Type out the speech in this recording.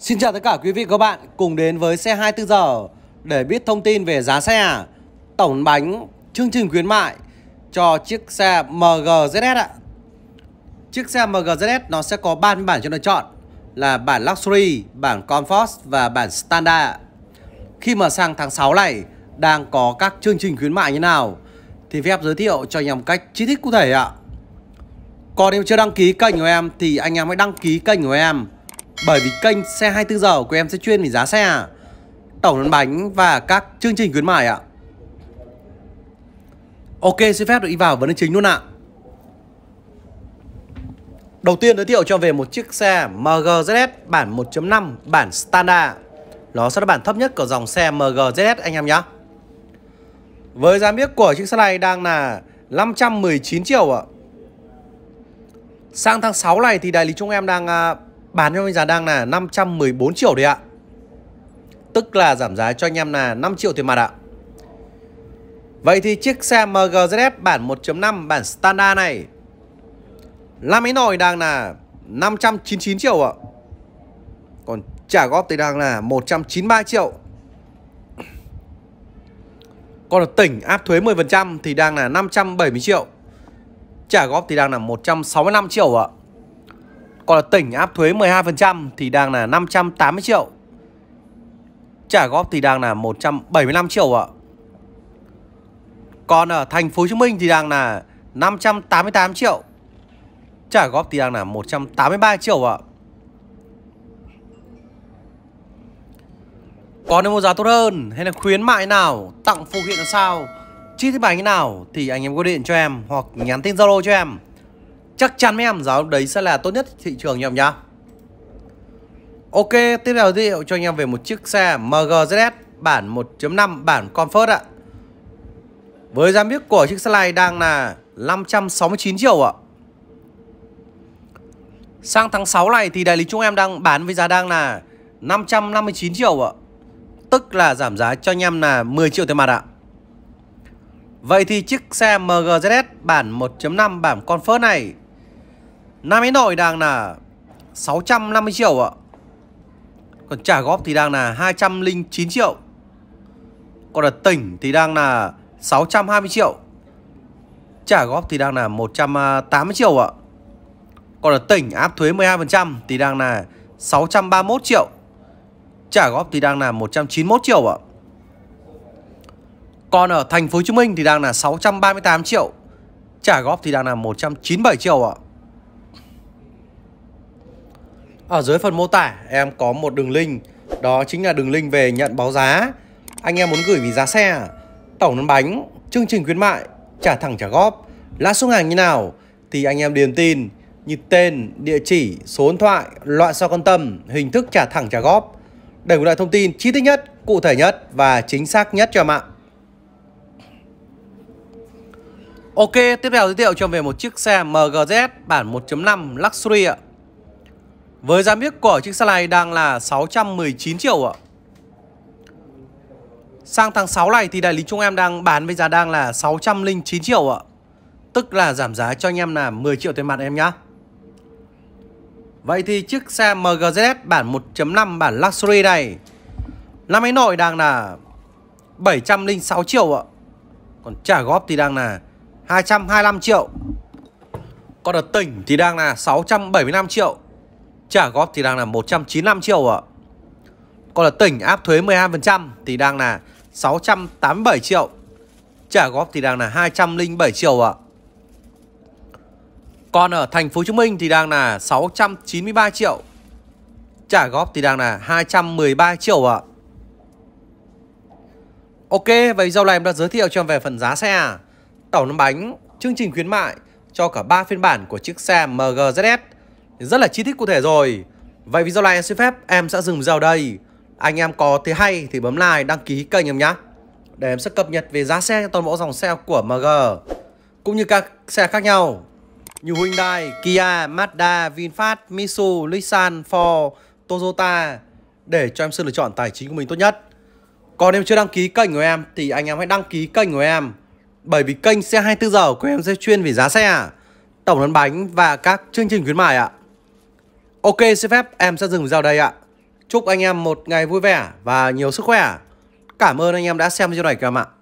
Xin chào tất cả quý vị các bạn cùng đến với xe 24 giờ để biết thông tin về giá xe, tổng bánh, chương trình khuyến mại cho chiếc xe MGZS ạ. Chiếc xe MGZS nó sẽ có 3 bản cho lựa chọn là bản Luxury, bản Comfort và bản Standard. Khi mà sang tháng 6 này đang có các chương trình khuyến mại như nào thì phép giới thiệu cho anh em cách chi tiết cụ thể ạ. Còn em chưa đăng ký kênh của em thì anh em hãy đăng ký kênh của em bởi vì kênh xe 24 giờ của em sẽ chuyên về giá xe à? Tổng lăn bánh và các chương trình khuyến mại ạ Ok xin phép được đi vào vấn đề chính luôn ạ Đầu tiên giới thiệu cho về một chiếc xe MGZS bản 1.5 bản standard Nó sẽ là bản thấp nhất của dòng xe MGZS anh em nhé Với giá biết của chiếc xe này đang là 519 triệu ạ Sang tháng 6 này thì đại lý chúng em đang à, bán cho anh giá đang là 514 triệu đấy ạ Tức là giảm giá cho anh em là 5 triệu tiền mặt ạ Vậy thì chiếc xe MGZS bản 1.5 bản standard này Làm ấy nồi đang là 599 triệu ạ Còn trả góp thì đang là 193 triệu Còn ở tỉnh áp thuế 10% thì đang là 570 triệu Trả góp thì đang là 165 triệu ạ còn là tỉnh áp thuế 12% thì đang là 580 triệu. Trả góp thì đang là 175 triệu ạ. Còn ở thành phố Hồ Chí Minh thì đang là 588 triệu. Trả góp thì đang là 183 triệu ạ. Còn nếu mua giá tốt hơn hay là khuyến mại nào, tặng phụ kiện là sao, chi tiết bài như nào thì anh em gọi điện cho em hoặc nhắn tin Zalo cho em chắc chắn mấy em giá lúc đấy sẽ là tốt nhất thị trường nha em nhá Ok tiếp theo giới thiệu cho anh em về một chiếc xe MGZS bản 1.5 bản Comfort ạ với giá biết của chiếc xe này đang là 569 triệu ạ Sang tháng 6 này thì đại lý chúng em đang bán với giá đang là 559 triệu ạ Tức là giảm giá cho anh em là 10 triệu tiền mặt ạ Vậy thì chiếc xe MGZS bản 1.5 bản Comfort này Nam Yến Nội đang là 650 triệu ạ Còn trả góp thì đang là 209 triệu Còn ở tỉnh thì đang là 620 triệu Trả góp thì đang là 180 triệu ạ Còn ở tỉnh áp thuế 12% thì đang là 631 triệu Trả góp thì đang là 191 triệu ạ Còn ở thành phố Hồ Chí Minh thì đang là 638 triệu Trả góp thì đang là 197 triệu ạ ở dưới phần mô tả em có một đường link Đó chính là đường link về nhận báo giá Anh em muốn gửi vì giá xe Tổng lăn bánh, chương trình khuyến mại Trả thẳng trả góp Lãi suất hàng như nào Thì anh em điền tin như tên, địa chỉ, số điện thoại, loại sao quan tâm, hình thức trả thẳng trả góp để một lại thông tin chi tiết nhất, cụ thể nhất và chính xác nhất cho em ạ. Ok, tiếp theo giới thiệu cho về một chiếc xe MGZ bản 1.5 Luxury ạ. Với giá miếc của chiếc xe này đang là 619 triệu ạ Sang tháng 6 này thì đại lý chúng em đang bán với giá đang là 609 triệu ạ Tức là giảm giá cho anh em là 10 triệu tiền mặt em nhá Vậy thì chiếc xe MGZ bản 1.5 bản Luxury này Năm ấy nội đang là 706 triệu ạ Còn trả góp thì đang là 225 triệu Còn ở tỉnh thì đang là 675 triệu Trả góp thì đang là 195 triệu ạ Còn là tỉnh áp thuế 12% thì đang là 687 triệu Trả góp thì đang là 207 triệu ạ Còn ở thành phố Hồ Chí Minh thì đang là 693 triệu Trả góp thì đang là 213 triệu ạ Ok, vậy video này em đã giới thiệu cho em về phần giá xe Tổng năm bánh, chương trình khuyến mại cho cả 3 phiên bản của chiếc xe MGZS rất là chi tiết cụ thể rồi. Vậy video này em xin phép em sẽ dừng video đây. Anh em có thấy hay thì bấm like, đăng ký kênh em nhé. Để em sẽ cập nhật về giá xe toàn bộ dòng xe của MG cũng như các xe khác nhau như Hyundai, Kia, Mazda, VinFast, Mitsubishi, Nissan, Ford, Toyota để cho em sự lựa chọn tài chính của mình tốt nhất. Còn em chưa đăng ký kênh của em thì anh em hãy đăng ký kênh của em bởi vì kênh xe 24 giờ của em sẽ chuyên về giá xe, tổng lăn bánh và các chương trình khuyến mại ạ. Ok xin phép em sẽ dừng video đây ạ. Chúc anh em một ngày vui vẻ và nhiều sức khỏe. Cảm ơn anh em đã xem video này các em ạ.